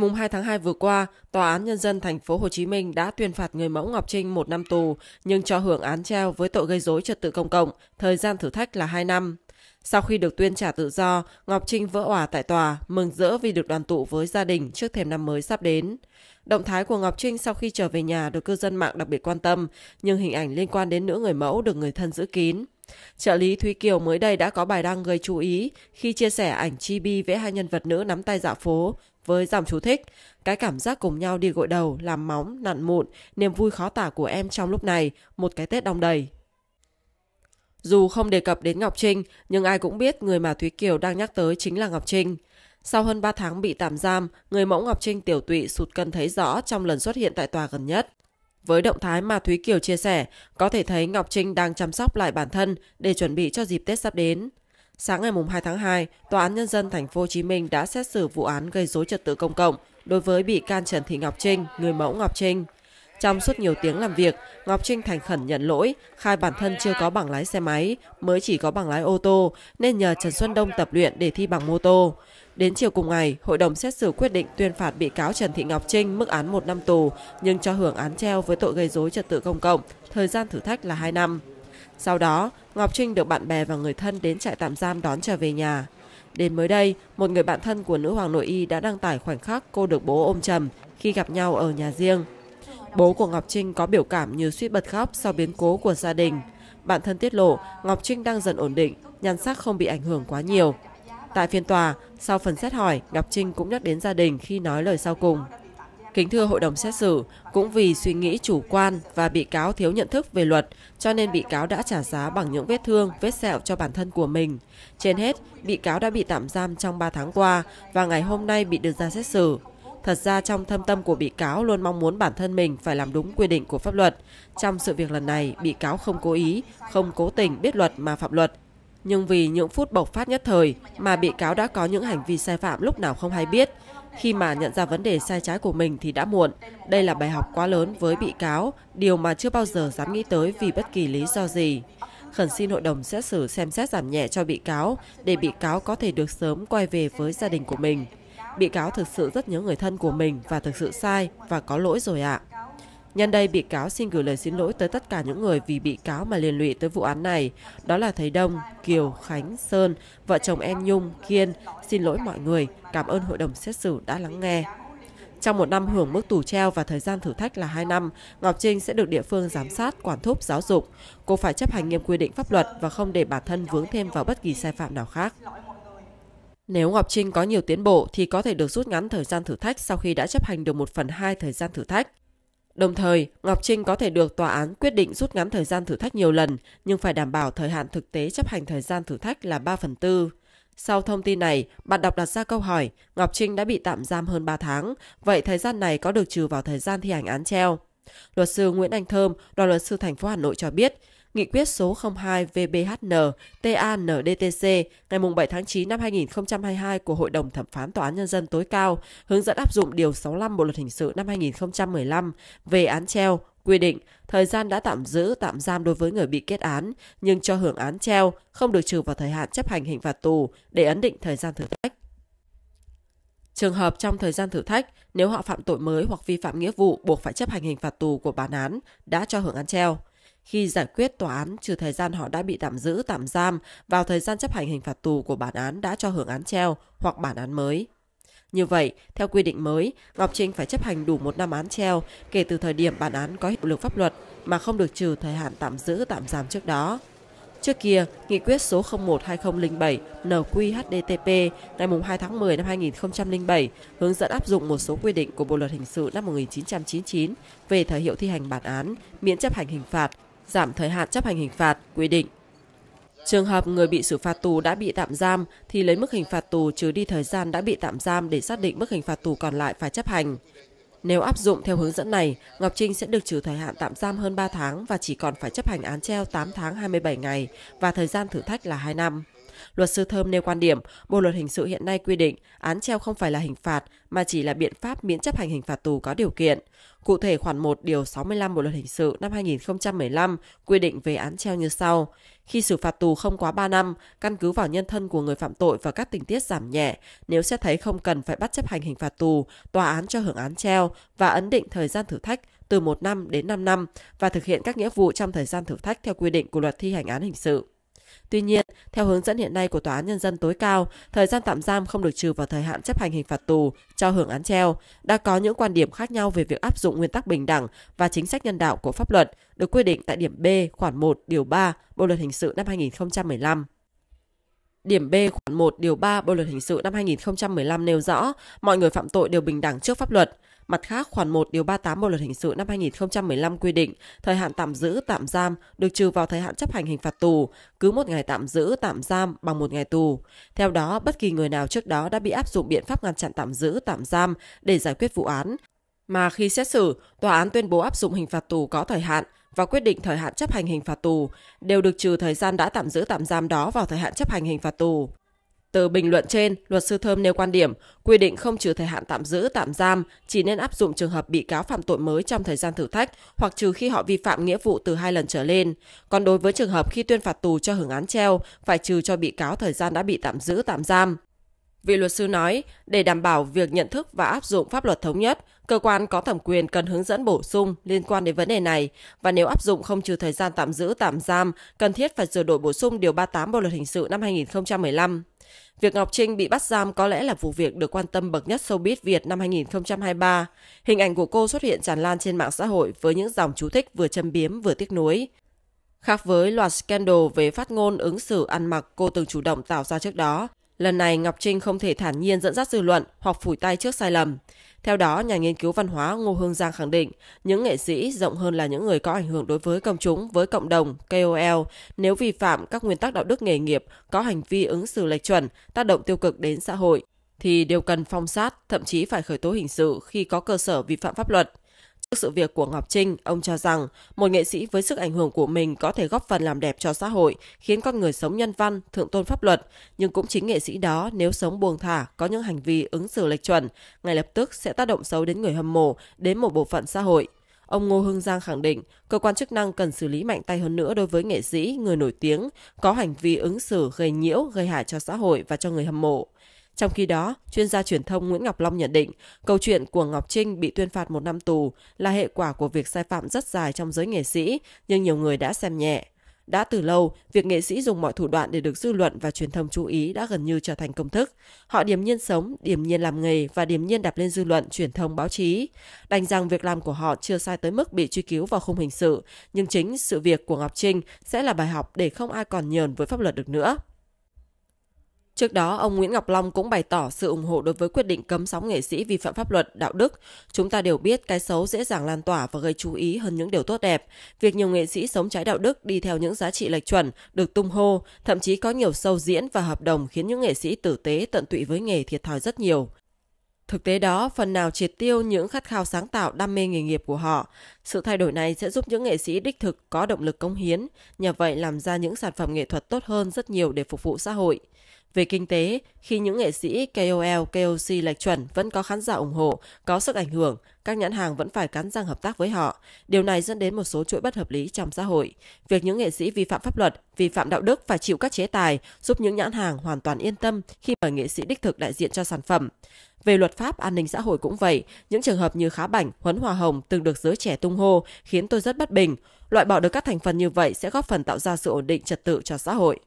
Ngày 2 tháng 2 vừa qua, Tòa án Nhân dân thành phố Hồ Chí Minh đã tuyên phạt người mẫu Ngọc Trinh một năm tù nhưng cho hưởng án treo với tội gây dối trật tự công cộng, thời gian thử thách là 2 năm. Sau khi được tuyên trả tự do, Ngọc Trinh vỡ òa tại tòa, mừng rỡ vì được đoàn tụ với gia đình trước thềm năm mới sắp đến. Động thái của Ngọc Trinh sau khi trở về nhà được cư dân mạng đặc biệt quan tâm, nhưng hình ảnh liên quan đến nữ người mẫu được người thân giữ kín. Trợ lý Thúy Kiều mới đây đã có bài đăng gây chú ý khi chia sẻ ảnh Chibi vẽ hai nhân vật nữ nắm tay dạo phố với dòng chú thích, cái cảm giác cùng nhau đi gội đầu, làm móng, nặn mụn, niềm vui khó tả của em trong lúc này, một cái Tết đong đầy. Dù không đề cập đến Ngọc Trinh, nhưng ai cũng biết người mà Thúy Kiều đang nhắc tới chính là Ngọc Trinh. Sau hơn 3 tháng bị tạm giam, người mẫu Ngọc Trinh tiểu tụy sụt cân thấy rõ trong lần xuất hiện tại tòa gần nhất. Với động thái mà Thúy Kiều chia sẻ, có thể thấy Ngọc Trinh đang chăm sóc lại bản thân để chuẩn bị cho dịp Tết sắp đến. Sáng ngày 2 tháng 2, Tòa án Nhân dân Thành phố Hồ Chí Minh đã xét xử vụ án gây dối trật tự công cộng đối với bị can Trần Thị Ngọc Trinh, người mẫu Ngọc Trinh. Trong suốt nhiều tiếng làm việc, Ngọc Trinh thành khẩn nhận lỗi, khai bản thân chưa có bằng lái xe máy, mới chỉ có bằng lái ô tô, nên nhờ Trần Xuân Đông tập luyện để thi bằng mô tô. Đến chiều cùng ngày, hội đồng xét xử quyết định tuyên phạt bị cáo Trần Thị Ngọc Trinh mức án 1 năm tù, nhưng cho hưởng án treo với tội gây dối trật tự công cộng, thời gian thử thách là 2 năm. Sau đó, Ngọc Trinh được bạn bè và người thân đến trại tạm giam đón trở về nhà. Đến mới đây, một người bạn thân của nữ hoàng nội y đã đăng tải khoảnh khắc cô được bố ôm chầm khi gặp nhau ở nhà riêng. Bố của Ngọc Trinh có biểu cảm như suýt bật khóc sau biến cố của gia đình. Bạn thân tiết lộ Ngọc Trinh đang dần ổn định, nhan sắc không bị ảnh hưởng quá nhiều. Tại phiên tòa, sau phần xét hỏi, Ngọc Trinh cũng nhắc đến gia đình khi nói lời sau cùng. Kính thưa hội đồng xét xử, cũng vì suy nghĩ chủ quan và bị cáo thiếu nhận thức về luật, cho nên bị cáo đã trả giá bằng những vết thương, vết sẹo cho bản thân của mình. Trên hết, bị cáo đã bị tạm giam trong 3 tháng qua và ngày hôm nay bị đưa ra xét xử. Thật ra trong thâm tâm của bị cáo luôn mong muốn bản thân mình phải làm đúng quy định của pháp luật. Trong sự việc lần này, bị cáo không cố ý, không cố tình biết luật mà phạm luật, nhưng vì những phút bộc phát nhất thời mà bị cáo đã có những hành vi sai phạm lúc nào không hay biết. Khi mà nhận ra vấn đề sai trái của mình thì đã muộn. Đây là bài học quá lớn với bị cáo, điều mà chưa bao giờ dám nghĩ tới vì bất kỳ lý do gì. Khẩn xin hội đồng xét xử xem xét giảm nhẹ cho bị cáo để bị cáo có thể được sớm quay về với gia đình của mình. Bị cáo thực sự rất nhớ người thân của mình và thực sự sai và có lỗi rồi ạ. À. Nhân đây, bị cáo xin gửi lời xin lỗi tới tất cả những người vì bị cáo mà liên lụy tới vụ án này. Đó là Thầy Đông, Kiều, Khánh, Sơn, vợ chồng em Nhung, Kiên. Xin lỗi mọi người. Cảm ơn hội đồng xét xử đã lắng nghe. Trong một năm hưởng mức tù treo và thời gian thử thách là 2 năm, Ngọc Trinh sẽ được địa phương giám sát, quản thúc, giáo dục. Cô phải chấp hành nghiêm quy định pháp luật và không để bản thân vướng thêm vào bất kỳ sai phạm nào khác. Nếu Ngọc Trinh có nhiều tiến bộ thì có thể được rút ngắn thời gian thử thách sau khi đã chấp hành được 1 phần 2 thời gian thử thách. Đồng thời, Ngọc Trinh có thể được tòa án quyết định rút ngắn thời gian thử thách nhiều lần, nhưng phải đảm bảo thời hạn thực tế chấp hành thời gian thử thách là 3 phần tư. Sau thông tin này, bạn đọc đặt ra câu hỏi, Ngọc Trinh đã bị tạm giam hơn 3 tháng, vậy thời gian này có được trừ vào thời gian thi hành án treo? Luật sư Nguyễn Anh Thơm, đoàn luật sư thành phố Hà Nội cho biết, Nghị quyết số 02 VBHN TANDTC ngày 7 tháng 9 năm 2022 của Hội đồng Thẩm phán Tòa án Nhân dân tối cao hướng dẫn áp dụng Điều 65 Bộ Luật Hình sự năm 2015 về án treo quy định thời gian đã tạm giữ tạm giam đối với người bị kết án nhưng cho hưởng án treo không được trừ vào thời hạn chấp hành hình phạt tù để ấn định thời gian thử thách. Trường hợp trong thời gian thử thách, nếu họ phạm tội mới hoặc vi phạm nghĩa vụ buộc phải chấp hành hình phạt tù của bản án đã cho hưởng án treo. Khi giải quyết tòa án trừ thời gian họ đã bị tạm giữ, tạm giam vào thời gian chấp hành hình phạt tù của bản án đã cho hưởng án treo hoặc bản án mới. Như vậy, theo quy định mới, Ngọc Trinh phải chấp hành đủ một năm án treo kể từ thời điểm bản án có hiệu lực pháp luật mà không được trừ thời hạn tạm giữ tạm giam trước đó. Trước kia, Nghị quyết số 01-2007 NQHDTP ngày 2 tháng 10 năm 2007 hướng dẫn áp dụng một số quy định của Bộ Luật Hình sự năm 1999 về thời hiệu thi hành bản án, miễn chấp hành hình phạt giảm thời hạn chấp hành hình phạt quy định. Trường hợp người bị xử phạt tù đã bị tạm giam thì lấy mức hình phạt tù trừ đi thời gian đã bị tạm giam để xác định mức hình phạt tù còn lại phải chấp hành. Nếu áp dụng theo hướng dẫn này, Ngọc Trinh sẽ được trừ thời hạn tạm giam hơn 3 tháng và chỉ còn phải chấp hành án treo 8 tháng 27 ngày và thời gian thử thách là 2 năm. Luật sư Thơm nêu quan điểm, Bộ luật hình sự hiện nay quy định án treo không phải là hình phạt mà chỉ là biện pháp miễn chấp hành hình phạt tù có điều kiện. Cụ thể khoản 1 điều 65 Bộ luật hình sự năm 2015 quy định về án treo như sau: Khi xử phạt tù không quá 3 năm, căn cứ vào nhân thân của người phạm tội và các tình tiết giảm nhẹ, nếu xét thấy không cần phải bắt chấp hành hình phạt tù, tòa án cho hưởng án treo và ấn định thời gian thử thách từ 1 năm đến 5 năm và thực hiện các nghĩa vụ trong thời gian thử thách theo quy định của luật thi hành án hình sự. Tuy nhiên, theo hướng dẫn hiện nay của Tòa án Nhân dân tối cao, thời gian tạm giam không được trừ vào thời hạn chấp hành hình phạt tù cho hưởng án treo, đã có những quan điểm khác nhau về việc áp dụng nguyên tắc bình đẳng và chính sách nhân đạo của pháp luật được quy định tại điểm B khoản 1 điều 3 Bộ Luật Hình sự năm 2015. Điểm B khoản 1 điều 3 Bộ luật hình sự năm 2015 nêu rõ, mọi người phạm tội đều bình đẳng trước pháp luật. Mặt khác, khoản 1 điều 38 Bộ luật hình sự năm 2015 quy định thời hạn tạm giữ, tạm giam được trừ vào thời hạn chấp hành hình phạt tù, cứ một ngày tạm giữ, tạm giam bằng một ngày tù. Theo đó, bất kỳ người nào trước đó đã bị áp dụng biện pháp ngăn chặn tạm giữ, tạm giam để giải quyết vụ án, mà khi xét xử, tòa án tuyên bố áp dụng hình phạt tù có thời hạn và quyết định thời hạn chấp hành hình phạt tù đều được trừ thời gian đã tạm giữ tạm giam đó vào thời hạn chấp hành hình phạt tù. Từ bình luận trên, luật sư Thơm nêu quan điểm quy định không trừ thời hạn tạm giữ, tạm giam, chỉ nên áp dụng trường hợp bị cáo phạm tội mới trong thời gian thử thách hoặc trừ khi họ vi phạm nghĩa vụ từ hai lần trở lên. Còn đối với trường hợp khi tuyên phạt tù cho hưởng án treo, phải trừ cho bị cáo thời gian đã bị tạm giữ, tạm giam. Vị luật sư nói, để đảm bảo việc nhận thức và áp dụng pháp luật thống nhất, cơ quan có thẩm quyền cần hướng dẫn bổ sung liên quan đến vấn đề này và nếu áp dụng không trừ thời gian tạm giữ tạm giam, cần thiết phải sửa đổi bổ sung điều 38 Bộ luật hình sự năm 2015. Việc Ngọc Trinh bị bắt giam có lẽ là vụ việc được quan tâm bậc nhất showbiz Việt năm 2023. Hình ảnh của cô xuất hiện tràn lan trên mạng xã hội với những dòng chú thích vừa châm biếm vừa tiếc nuối. Khác với loạt scandal về phát ngôn ứng xử ăn mặc cô từng chủ động tạo ra trước đó, lần này Ngọc Trinh không thể thản nhiên dẫn dắt dư luận hoặc phủi tay trước sai lầm. Theo đó, nhà nghiên cứu văn hóa Ngô Hương Giang khẳng định, những nghệ sĩ rộng hơn là những người có ảnh hưởng đối với công chúng, với cộng đồng, KOL, nếu vi phạm các nguyên tắc đạo đức nghề nghiệp, có hành vi ứng xử lệch chuẩn, tác động tiêu cực đến xã hội, thì đều cần phong sát, thậm chí phải khởi tố hình sự khi có cơ sở vi phạm pháp luật. Trước sự việc của Ngọc Trinh, ông cho rằng một nghệ sĩ với sức ảnh hưởng của mình có thể góp phần làm đẹp cho xã hội, khiến con người sống nhân văn, thượng tôn pháp luật. Nhưng cũng chính nghệ sĩ đó nếu sống buông thả, có những hành vi ứng xử lệch chuẩn, ngay lập tức sẽ tác động xấu đến người hâm mộ, đến một bộ phận xã hội. Ông Ngô Hưng Giang khẳng định, cơ quan chức năng cần xử lý mạnh tay hơn nữa đối với nghệ sĩ, người nổi tiếng, có hành vi ứng xử gây nhiễu, gây hại cho xã hội và cho người hâm mộ. Trong khi đó, chuyên gia truyền thông Nguyễn Ngọc Long nhận định câu chuyện của Ngọc Trinh bị tuyên phạt một năm tù là hệ quả của việc sai phạm rất dài trong giới nghệ sĩ, nhưng nhiều người đã xem nhẹ. Đã từ lâu, việc nghệ sĩ dùng mọi thủ đoạn để được dư luận và truyền thông chú ý đã gần như trở thành công thức. Họ điềm nhiên sống, điềm nhiên làm nghề và điềm nhiên đạp lên dư luận, truyền thông, báo chí. Đành rằng việc làm của họ chưa sai tới mức bị truy cứu vào khung hình sự, nhưng chính sự việc của Ngọc Trinh sẽ là bài học để không ai còn nhờn với pháp luật được nữa. Trước đó, ông Nguyễn Ngọc Long cũng bày tỏ sự ủng hộ đối với quyết định cấm sóng nghệ sĩ vi phạm pháp luật, đạo đức. Chúng ta đều biết cái xấu dễ dàng lan tỏa và gây chú ý hơn những điều tốt đẹp. Việc nhiều nghệ sĩ sống trái đạo đức đi theo những giá trị lệch chuẩn, được tung hô, thậm chí có nhiều sâu diễn và hợp đồng khiến những nghệ sĩ tử tế tận tụy với nghề thiệt thòi rất nhiều. Thực tế đó phần nào triệt tiêu những khát khao sáng tạo đam mê nghề nghiệp của họ. Sự thay đổi này sẽ giúp những nghệ sĩ đích thực có động lực công hiến, nhờ vậy làm ra những sản phẩm nghệ thuật tốt hơn rất nhiều để phục vụ xã hội. Về kinh tế, khi những nghệ sĩ KOL, KOC lệch chuẩn vẫn có khán giả ủng hộ, có sức ảnh hưởng, các nhãn hàng vẫn phải cắn răng hợp tác với họ. Điều này dẫn đến một số chuỗi bất hợp lý trong xã hội. Việc những nghệ sĩ vi phạm pháp luật, vi phạm đạo đức phải chịu các chế tài giúp những nhãn hàng hoàn toàn yên tâm khi mời nghệ sĩ đích thực đại diện cho sản phẩm. Về luật pháp an ninh xã hội cũng vậy, những trường hợp như Khá Bảnh, Huấn Hòa Hồng từng được giới trẻ tung hô khiến tôi rất bất bình. Loại bỏ được các thành phần như vậy sẽ góp phần tạo ra sự ổn định trật tự cho xã hội.